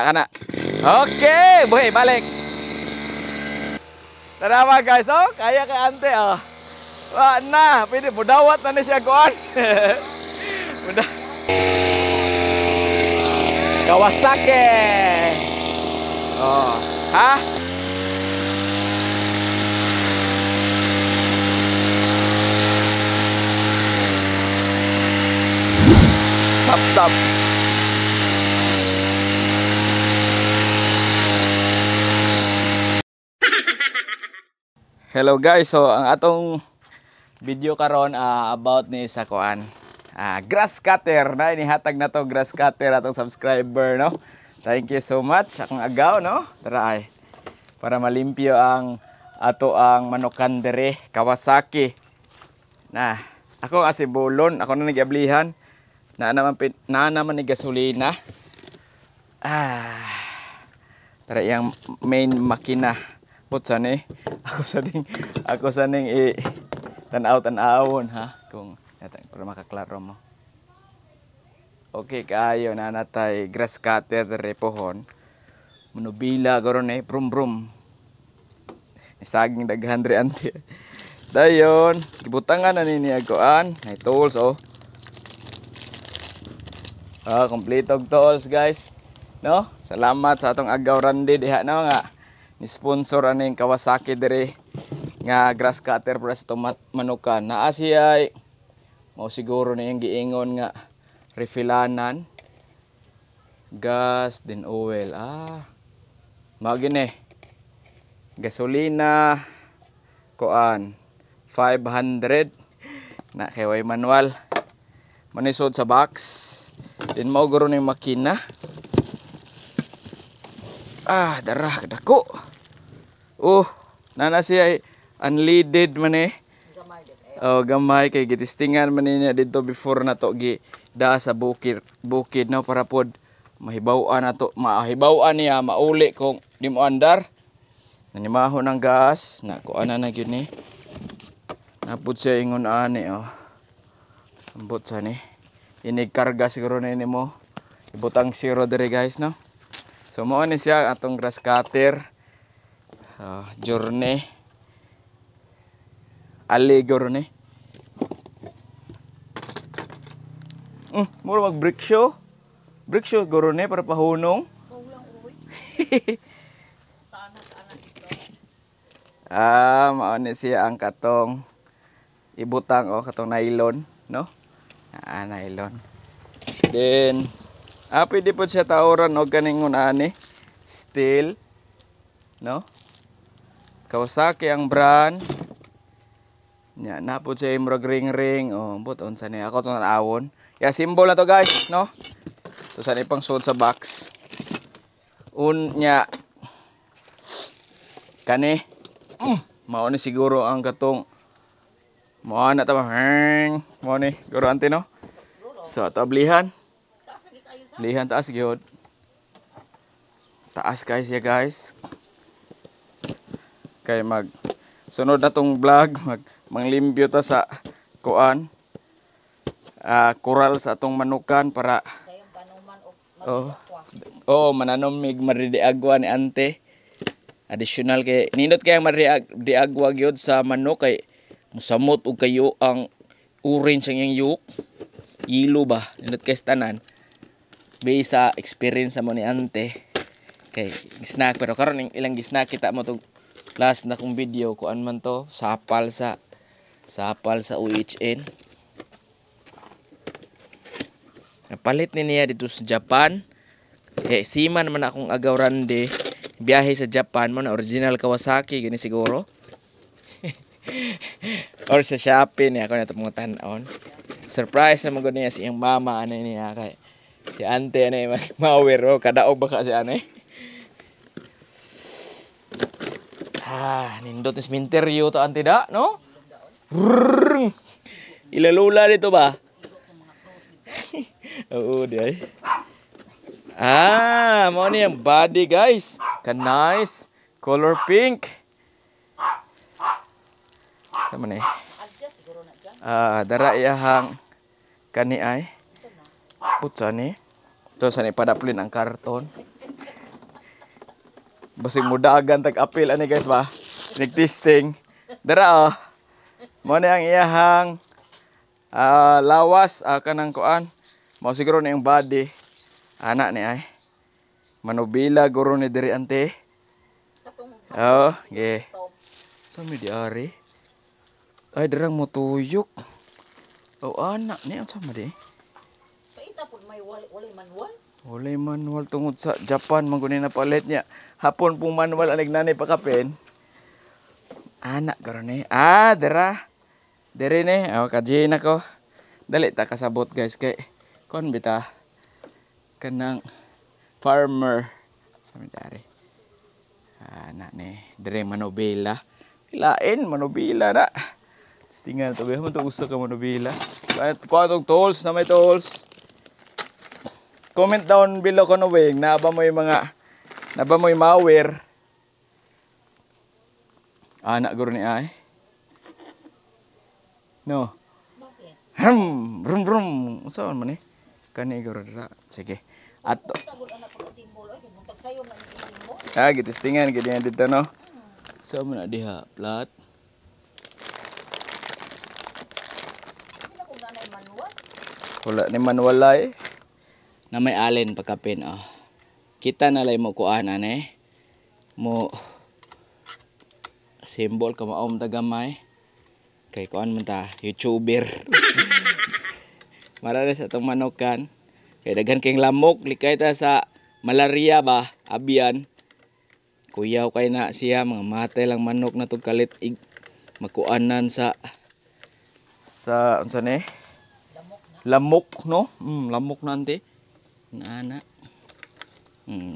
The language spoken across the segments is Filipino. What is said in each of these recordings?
kan nak Okey, boleh balik. Tada apa guys, oh, kayak ke ante oh. Ah. Wah, nah, ini budawat nanti si akuan udah kawasake Oh, ha? stop stop Hello guys, so ang atong video karon uh, about ni sa kuan uh, grass cutter na inihatag na to grass cutter atong subscriber no. Thank you so much akong agaw no. Tara ay para malimpyo ang ato ang manukan dere Kawasaki. Na ako kasi bulon, ako na nagablihan na naman na naman ni gasolina. Ah. Tara yang main makina jackpot sa ni. Ako sa ding ako sa ning i tan out and awon ha kung natang para makaklaro mo. Okay kayo na natay grass cutter dere pohon. Munubila garon eh brum brum. saging daghan dere anti. Dayon, gibutangan na nini agoan, may tools oh. Ah, oh, kompleto tools guys. No? Salamat sa atong agaw randi diha no, nga ni sponsor aning Kawasaki dere nga grass cutter para sa tomat manukan na siya mao siguro na yung giingon nga refillanan gas din oil ah magin eh gasolina koan 500 na kayway manual manisod sa box din mo guro ning makina ah darah dako Oh, nana siya unleaded man eh. Oh, gamay kay gitistingan man niya dito before na to gi da sa bukid bukid na no, para pod mahibawan ato mahibawan niya mauli kung di mo andar nanimaho ng gas na kuana na gyud ni napud siya ingon ani oh ambot sa ni inig karga siguro na ni mo ibutang zero dire guys no so mo ni siya atong grass cutter uh, ah, journey allegorne mm, mura mag brick show brick show gorone para pahunong ah mao Ah, siya ang katong ibutang o oh, katong nylon no ah nylon then ah pwede po siya tauran o oh, kaning unani steel no Kawasaki ang brand. Nya, napod siya yung murag ring ring. O, oh, but on sa niya. Ako itong awon. Ya, yeah, symbol na to guys, no? Ito sa pang sud sa box. Un, nya. Kani. Mm, mao ni siguro ang gatong. Mao na ta hang. Mao ni, guro ante no. So, tablihan. Lihan taas gyud. Taas guys ya guys kay mag sunod na tong vlog mag manglimpyo ta sa kuan uh, ah, coral sa atong manukan para oh oh mig maridi agwa ni ante additional kay nindot kay maridi agwa gyud sa manok kay musamot og kayo ang orange ang yung yuk yellow ba nindot kay tanan based sa experience sa mo ni ante kay snack pero karon ilang gisnak kita mo tog last na kong video kuan man to sapal sa sapal sa UHN napalit ni niya dito sa Japan eh siman man akong agaw rande biyahe sa Japan man original Kawasaki gani siguro or sa Shopee niya ako na mga tan-on surprise naman gud niya si iyang mama ano niya kay si ante ano mag mawer oh, kadaog baka si ano Ah, nindot is yo to ang tidak, no? Ilalula ba? Oh dia. Ah, mau ni yang body, guys. kan nice. Color pink. Sama ni. Ah, kani ay. ni. ni ang karton. Basig mudagan tag-apil ani guys ba. Nagtisting. Dara oh. Mo na ang iyahang uh, lawas uh, kanang kuan. Mao siguro na yung body. Ana ni ay. Manubila guro ni diri ante. Oh, ge. Sa mi diari. Ay darang mo tuyok. Oh, anak ni ang sama di ka may wali, wali manual. Wali manual tungod sa Japan maguni na palit niya. Hapon pong manual ang nagnanay pa kapin. Anak karon eh. Ah, dera. Dere ne, aw oh, kajihin ako. Dali ta kasabot guys kay kon bita kanang farmer sa dari. Anak ne, dere manobela. Lain manobela na. Tingnan to, bihan mo to usa ka manobela. Kuha tong tools na may tools. Comment down below ko no wing na ba mo yung mga na ba mo yung ma-aware. Ah, anak guro ni ay. No. hum rum rum. Saan man eh? Kani guro ra. Sige. At Ah, gitistingan gid yan dito no. Sa so, mo na diha plat. Wala ni manual eh na may alin pagkapin oh. kita na lay mo kuan ane mo symbol ka maom tagamay kay kuan man ta youtuber marami sa tong manokan kay daghan kay lamok likay ta sa malaria ba abian kuyaw kay na siya mga matay lang manok na tug kalit ig makuanan sa sa unsan ni lamok na. lamok no mm, lamok na ante na ana hmm.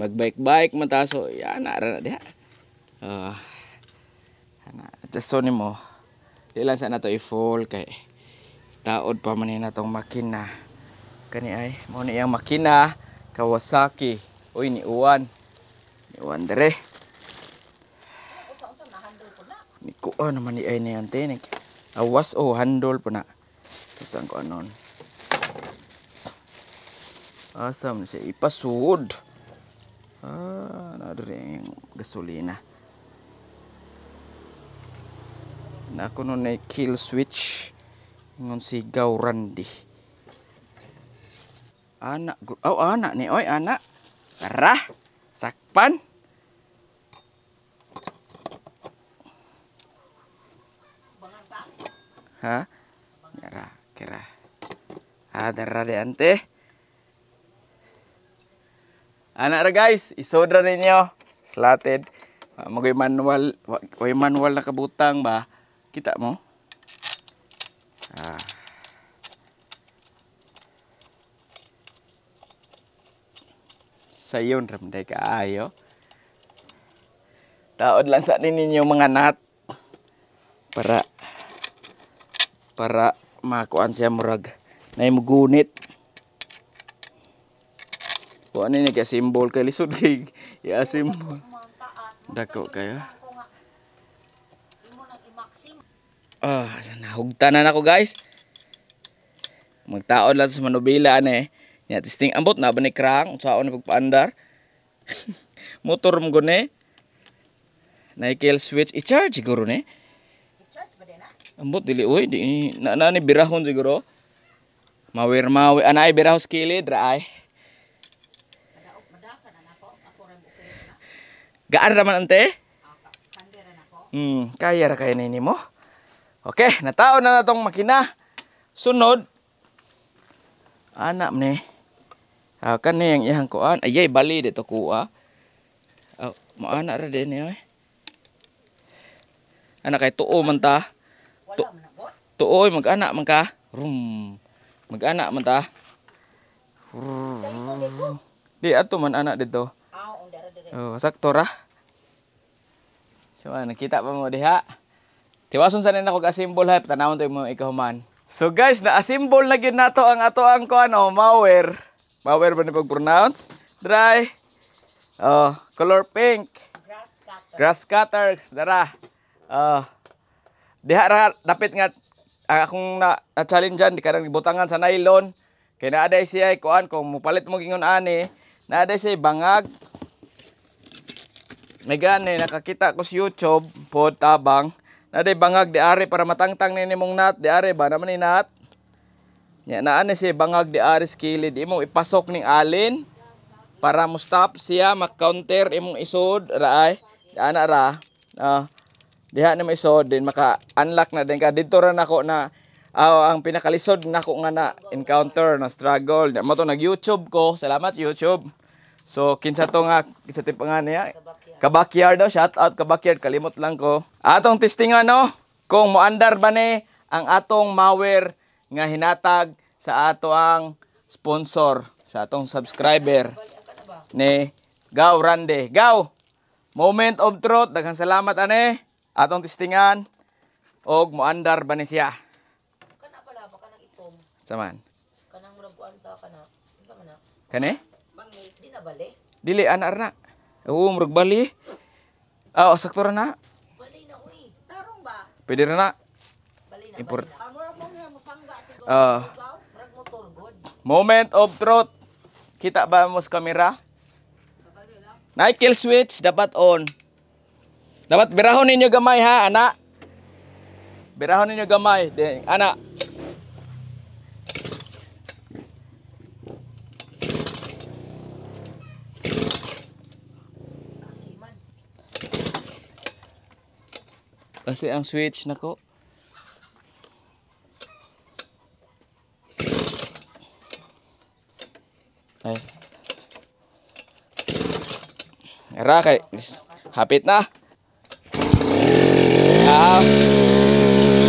magbike-bike mataso yan ara na diha uh, ana just so nimo ilan sa nato i-full kay taod pa man na tong makina kani ay mo ni ang makina Kawasaki oy ni uwan ni uwan dere ni ko kuan man ni ay ni antenik awas oh handle po na Kusang ko anon. Asam si ipasud. Ah, nadiri gasolina. Na kuno nun kill switch. Ngon sigaw randi. Anak. Oh, anak ni. oi anak. rah Sakpan. Ha? Nyara. Kira. ada darah deh Anak ra guys, isodra ninyo. Slatted. Ah, Magoy manual, way manual na kabutang ba? Kita mo? Ah. Sayon ramday kaayo. Taod lang sa ninyo mga nat para para makuan siya murag na imugunit Kuha ni kaya symbol kay lisod kay ya symbol. Dako kayo. Ah, oh, nahugtanan na ako guys. Magtaon lang sa Manubila ane. Ya testing ambot na ba ni krang usaon ni pagpaandar. Motor mo gone. Naikil switch i-charge siguro ne. I-charge ba din na? Ah? Ambot dili oy di na, na ni birahon siguro. Mawir mawi anay birahos kilid ra ay. Gaan raman ante? Hmm, kaya ra kay nini mo. Okay, natao na natong makina. Sunod anak ni. Ah, kan ni yang ihang kuan. Ayay bali dito kuha. Ah, oh, mo anak ra din ni. Eh. Anak kay tuo man ta. Tu tuo mag-anak man ka. Rum. Mag-anak man ta. Di ato man anak dito. Oh, sakto ra. So, nakita pa mo diha. Tiwasun sa na kog assemble ha, tanawon to mo ikahuman. So guys, na-assemble na gyud nato ang ato ang ko ano, oh, mower. Mower ba ni pag-pronounce? Dry. Oh, color pink. Grass cutter. Grass cutter, dara. Oh. Diha ra dapit nga ang ah, akong na, na challenge dyan, di ka butangan sa nylon. Kaya naaday siya kuan kung mupalit mo gingon ani, naaday siya bangag, may gani, nakakita ko sa YouTube, pod, tabang, na day bangag di ari para matangtang ni mong nat, di ari ba naman ni nat? Nya na ani si bangag di ari skilled, imong ipasok ning alin para mo stop siya mak-counter imong isod, raay, ana ra. Uh, diha na may isod din maka-unlock na din ka dito ra nako na Oh, ang pinakalisod na nako nga na encounter na struggle. Mo to nag YouTube ko. Salamat YouTube. So kinsa to nga kinsa tipangan niya Kabakyard daw, oh, shout out kabakyard, kalimot lang ko. Atong testingan no, oh, kung moandar ba ni ang atong malware nga hinatag sa ato ang sponsor, sa atong subscriber ni Gaw Rande. Gaw, moment of truth, daghang salamat ane. Atong testingan og moandar ba ni siya. Kana pala ba kanang itom? Saman. Kanang murag sa kana. Sama na. Kani? Mangi, di na bali. Dili anar na. Oo, murag bali. Ah, oh, sakto ra na. Bali na uy. Tarong ba? Pwede ra na. Bali na. Import. Ah. Moment of truth. Kita ba mo sa kamera? Night kill switch dapat on. Dapat birahon ninyo gamay ha, anak. Birahon ninyo gamay. Anak. Kasi ang switch nako. Ay. Era kay. Hapit na. Ah.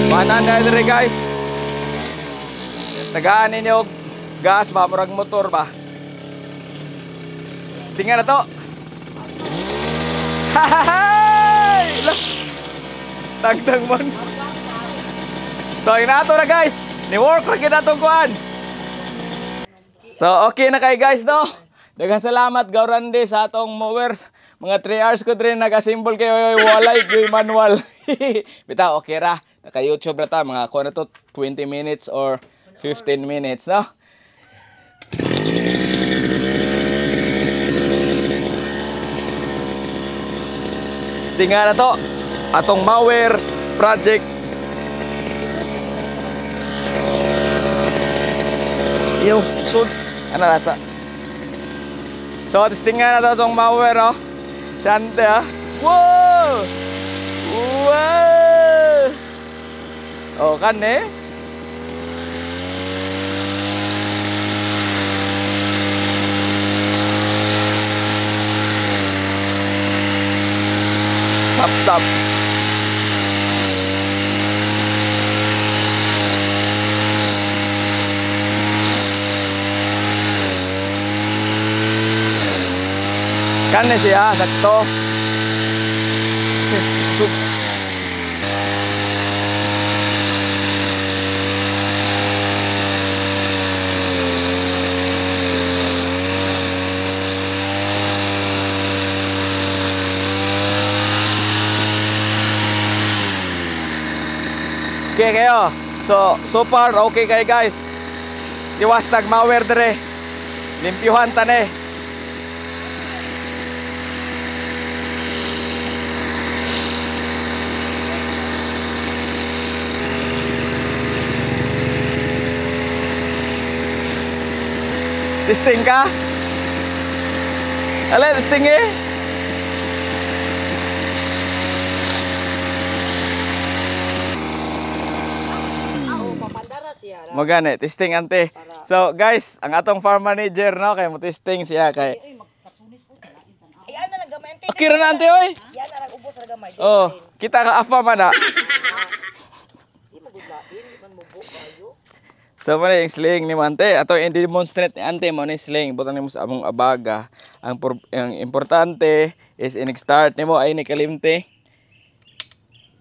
Panan na dire guys. Tagaan ninyo gas ba murag motor ba? Stingan na to. Ha ha ha! Tagtang man. So, yun na ito na guys. Ni-work na kinatong kuhan. So, okay na kay guys, no? Daghang salamat, Gaurandi, sa atong movers. Mga 3 hours ko din nag-assemble kayo. Walay, yung manual. Bitaw, okay ra. Naka-YouTube na ta. Mga ko na to, 20 minutes or 15 minutes, no? Stinga na to. atong Mawer, project yo sud ana rasa so stingan nato Atong Mawer, oh santai ah oh. wow wow oh kan eh Kan nih kan ya sakto Okay kayo. So, so far, okay kayo guys. Iwas nagmawer dere. Limpyuhan tane. This thing ka? Ala, this thing eh? siya. Magani, testing ante. So guys, ang atong farm manager no kay mo testing siya kay. Ay ana lang gamay ante. Okay na ante oy. Yan ara ubos ra gamay. Oh, kita ka afa man ah. na. So man yung sling ni Mante, ato yung demonstrate ni Ante mo ni sling, butan nimo sa among abaga. Ang, ang importante is in-start ni mo ay ni kalimte.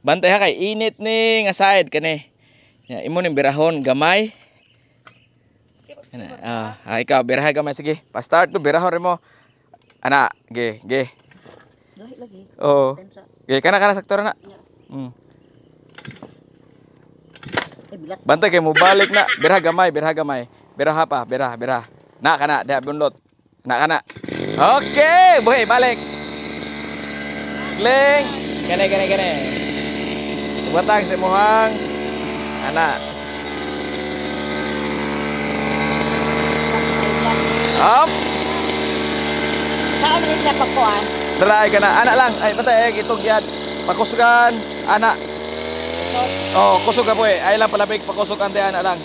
Bantay ha kay init ni nga side kani. Ya, imun yang berahon gamai. ah, ayo ah, kau berahai gamai segi. Pas start tu berahon remo. Anak, ge, ge. Oh, Ge, kena kena sektor iya. hmm. Eh, nak. Hmm. Bantay kay balik nak Berah gamai berah gamai Berah apa? Berah, berah. Nak kena, da bunlot. Nak kena. Oke, okay, boy balik. Sling. kene kene. gane. Batang hang. Ana. Up. Saan rin siya pagkuhan? Dry ka na. Ana lang. Ay, patay. Itog yan. Pakusugan. Ana. Oh, kusog ka po eh. Ay lang palabig. Pakusog ante. Ana lang.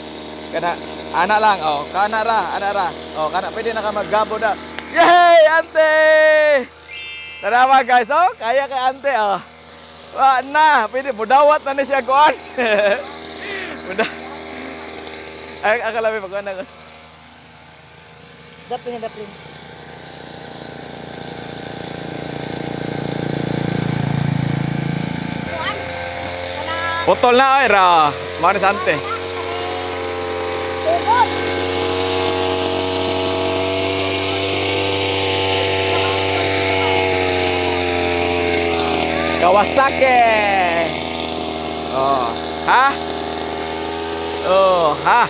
Kana. Ana lang. Oh, kana ra. Ana ra. Oh, kana. Pwede na ka maggabo na. Yay! Ante! Tanawa guys. Oh, kaya kay ante. Oh. Wa na. pwede. Budawat na ni siya kuhan. Udah. Ay, akan lebih pagkuhan ako. Dapin na ya, dapin. Potol na ay ra. Manis ante. Kawasaki. Oh. Hah? Oh, ha.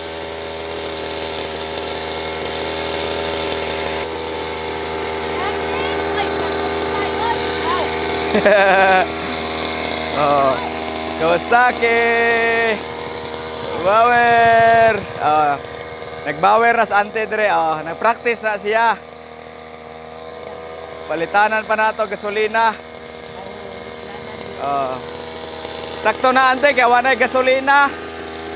oh. Kawasaki. Bawer. Oh. Nagbawer na sa ante dire. Oh, nagpractice na siya. Palitanan pa nato gasolina. Oh. Sakto na ante kay wala gasolina.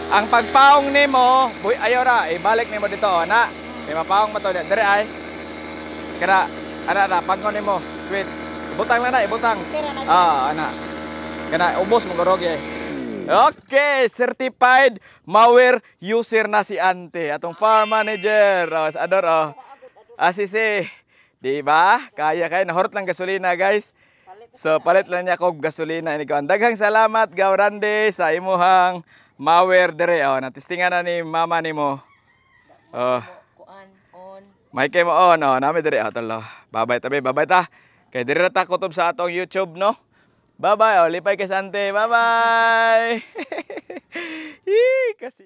Ang pagpaong nimo, boy ayora, ibalik nimo dito oh, May mapaong mo to dire ay. Kira ana na pagko nimo, switch. Butang lang na, ibutang. Ah, ana. Kana ubos mo gurog eh. Okay, certified mower user na si Ante, atong farm manager. Oh, ador oh. Asisi. Ah, di ba? Kaya kaya nahurot lang gasolina, guys. So palit lang niya ko gasolina ini ko. Daghang salamat Gaurande sa imuhang Mawer dere oh, natistingan na ni mama nimo. Oh. Kuan on. May mo on oh, nami dere oh tolo. Babay tabi, babay ta. Kay dere ra ta kutob sa atong YouTube no. Bye bye oh, lipay kay sante. Bye bye. Kasi